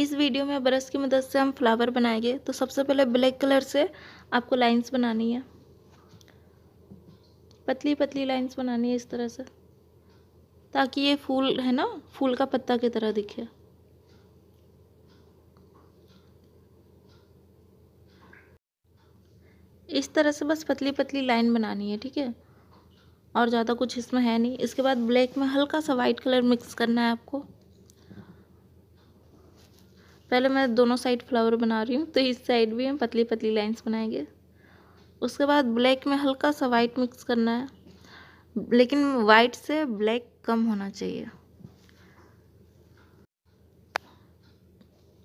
इस वीडियो में ब्रश की मदद से हम फ्लावर बनाएंगे तो सबसे पहले ब्लैक कलर से आपको लाइंस बनानी है पतली पतली लाइंस बनानी है इस तरह से ताकि ये फूल है ना फूल का पत्ता की तरह दिखे इस तरह से बस पतली पतली लाइन बनानी है ठीक है और ज़्यादा कुछ इसमें है नहीं इसके बाद ब्लैक में हल्का सा वाइट कलर मिक्स करना है आपको पहले मैं दोनों साइड फ्लावर बना रही हूँ तो इस साइड भी हम पतली पतली लाइंस बनाएंगे उसके बाद ब्लैक में हल्का सा वाइट मिक्स करना है लेकिन वाइट से ब्लैक कम होना चाहिए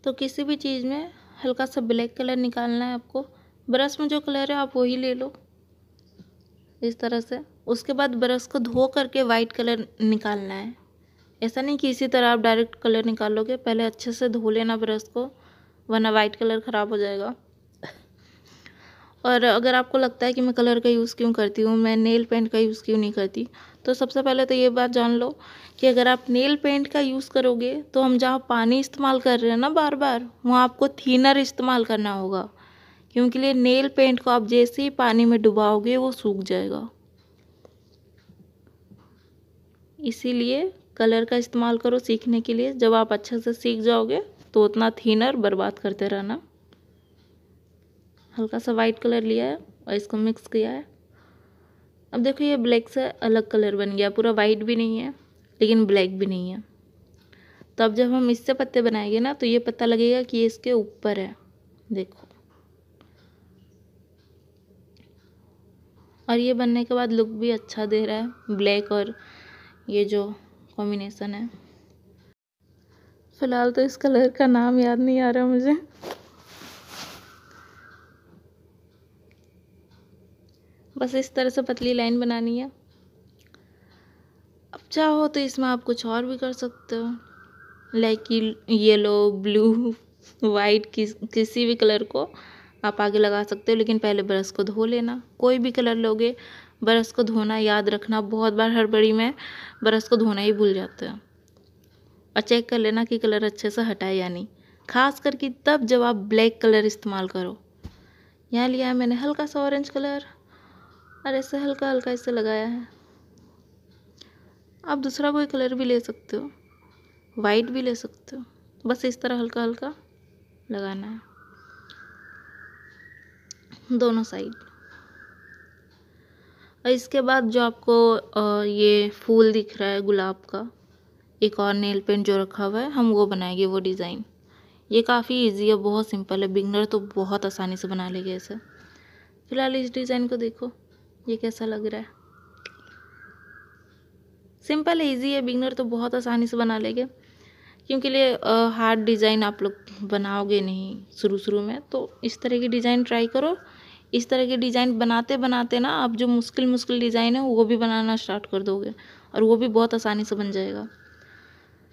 तो किसी भी चीज़ में हल्का सा ब्लैक कलर निकालना है आपको ब्रश में जो कलर है आप वही ले लो इस तरह से उसके बाद ब्रश को धो करके वाइट कलर निकालना है ऐसा नहीं कि इसी तरह आप डायरेक्ट कलर निकालोगे पहले अच्छे से धो लेना ब्रश को वरना वाइट कलर ख़राब हो जाएगा और अगर आपको लगता है कि मैं कलर का यूज़ क्यों करती हूँ मैं नेल पेंट का यूज़ क्यों नहीं करती तो सबसे पहले तो ये बात जान लो कि अगर आप नेल पेंट का यूज़ करोगे तो हम जहाँ पानी इस्तेमाल कर रहे हैं ना बार बार वहाँ आपको थीनर इस्तेमाल करना होगा क्योंकि लिए नेल पेंट को आप जैसे ही पानी में डुबाओगे वो सूख जाएगा इसीलिए कलर का इस्तेमाल करो सीखने के लिए जब आप अच्छे से सीख जाओगे तो उतना थीनर बर्बाद करते रहना हल्का सा वाइट कलर लिया है और इसको मिक्स किया है अब देखो ये ब्लैक से अलग कलर बन गया पूरा वाइट भी नहीं है लेकिन ब्लैक भी नहीं है तो अब जब हम इससे पत्ते बनाएंगे ना तो ये पता लगेगा कि ये इसके ऊपर है देखो और ये बनने के बाद लुक भी अच्छा दे रहा है ब्लैक और ये जो कॉम्बिनेसन है फ़िलहाल तो इस कलर का नाम याद नहीं आ रहा मुझे बस इस तरह से पतली लाइन बनानी है अब चाहो तो इसमें आप कुछ और भी कर सकते हो लाइक येलो ब्लू वाइट किस किसी भी कलर को आप आगे लगा सकते हो लेकिन पहले ब्रश को धो लेना कोई भी कलर लोगे ब्रश को धोना याद रखना बहुत बार हड़बड़ी में ब्रश को धोना ही भूल जाते हैं और चेक कर लेना कि कलर अच्छे से हटाए या नहीं खास करके तब जब आप ब्लैक कलर इस्तेमाल करो यहाँ लिया है मैंने हल्का सा ऑरेंज कलर और ऐसे हल्का हल्का इसे लगाया है आप दूसरा कोई कलर भी ले सकते हो वाइट भी ले सकते हो बस इस तरह हल्का हल्का लगाना है दोनों साइड और इसके बाद जो आपको ये फूल दिख रहा है गुलाब का एक और नेल पेंट जो रखा हुआ है हम वो बनाएंगे वो डिज़ाइन ये काफ़ी इजी है बहुत सिंपल है बिगनर तो बहुत आसानी से बना लेंगे इसे फिलहाल इस डिज़ाइन को देखो ये कैसा लग रहा है सिंपल है ईजी है बिगनर तो बहुत आसानी से बना लेंगे क्योंकि लिए हार्ड डिज़ाइन आप लोग बनाओगे नहीं शुरू शुरू में तो इस तरह की डिज़ाइन ट्राई करो इस तरह के डिज़ाइन बनाते बनाते ना आप जो मुश्किल मुश्किल डिज़ाइन है वो भी बनाना स्टार्ट कर दोगे और वो भी बहुत आसानी से बन जाएगा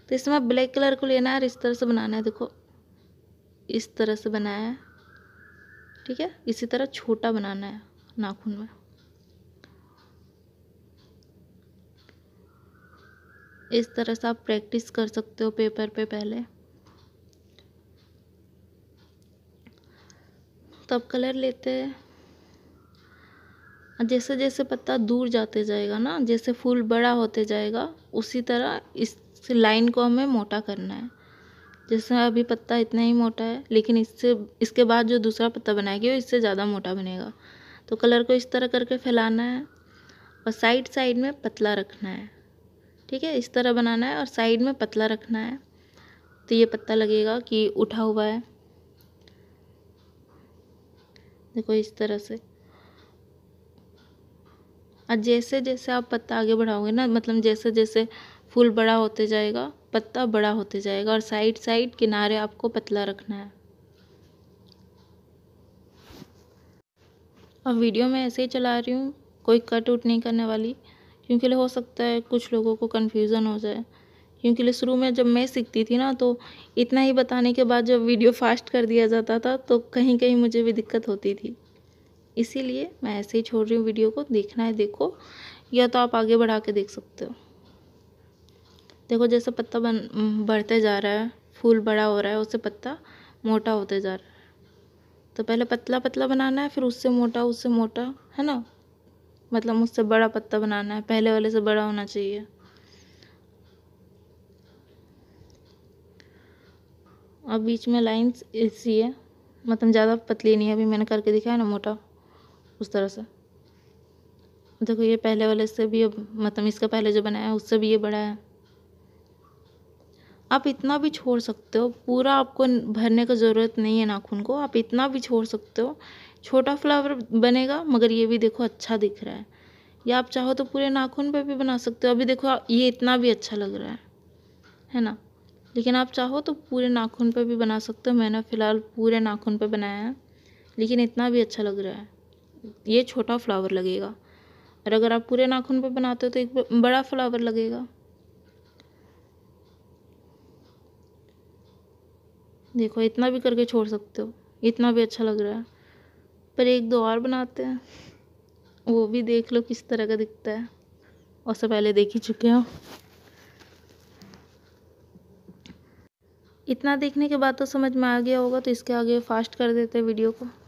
तो इसमें ब्लैक कलर को लेना है और इस तरह से बनाना है देखो इस तरह से बनाया है ठीक है इसी तरह छोटा बनाना है नाखून में इस तरह से आप प्रैक्टिस कर सकते हो पेपर पे पहले तब तो कलर लेते हैं हाँ, जैसे जैसे पत्ता दूर जाते जाएगा ना जैसे फूल बड़ा होते जाएगा उसी तरह इस लाइन को हमें मोटा करना है जैसे अभी पत्ता इतना ही मोटा है लेकिन इससे इसके बाद जो दूसरा पत्ता बनाएगी वो इससे ज़्यादा मोटा बनेगा तो कलर को इस तरह करके फैलाना है और साइड साइड में पतला रखना है ठीक है इस तरह बनाना है और साइड में पतला रखना है तो ये पत्ता लगेगा कि उठा हुआ है देखो इस तरह से और जैसे जैसे आप पत्ता आगे बढ़ाओगे ना मतलब जैसे जैसे फूल बड़ा होते जाएगा पत्ता बड़ा होते जाएगा और साइड साइड किनारे आपको पतला रखना है अब वीडियो मैं ऐसे ही चला रही हूँ कोई कट उट नहीं करने वाली क्योंकि हो सकता है कुछ लोगों को कन्फ्यूज़न हो जाए क्योंकि शुरू में जब मैं सीखती थी ना तो इतना ही बताने के बाद जब वीडियो फास्ट कर दिया जाता था तो कहीं कहीं मुझे भी दिक्कत होती थी इसीलिए मैं ऐसे ही छोड़ रही हूँ वीडियो को देखना है देखो या तो आप आगे बढ़ा के देख सकते हो देखो जैसे पत्ता बन बढ़ते जा रहा है फूल बड़ा हो रहा है उससे पत्ता मोटा होते जा रहा है तो पहले पतला पतला बनाना है फिर उससे मोटा उससे मोटा है ना मतलब उससे बड़ा पत्ता बनाना है पहले वाले से बड़ा होना चाहिए और बीच में लाइंस ऐसी है मतलब ज़्यादा पतली नहीं है अभी मैंने करके दिखाया ना मोटा उस तरह से देखो ये पहले वाले से भी अब मतलब इसका पहले जो बनाया है उससे भी ये बड़ा है आप इतना भी छोड़ सकते हो पूरा आपको भरने का ज़रूरत नहीं है नाखून को आप इतना भी छोड़ सकते हो छोटा फ्लावर बनेगा मगर ये भी देखो अच्छा दिख रहा है या आप चाहो तो पूरे नाखून पे भी बना सकते हो अभी देखो ये इतना भी अच्छा लग रहा है है ना लेकिन आप चाहो तो पूरे नाखून पे भी बना सकते हो मैंने फ़िलहाल पूरे नाखून पे बनाया है लेकिन इतना भी अच्छा लग रहा है ये छोटा फ्लावर लगेगा और अगर आप पूरे नाखून पे बनाते हो तो एक बड़ा फ्लावर लगेगा देखो इतना भी करके छोड़ सकते हो इतना भी अच्छा लग रहा है पर एक दो और बनाते हैं वो भी देख लो किस तरह का दिखता है और से पहले देख ही चुके हो इतना देखने के बाद तो समझ में आ गया होगा तो इसके आगे फास्ट कर देते हैं वीडियो को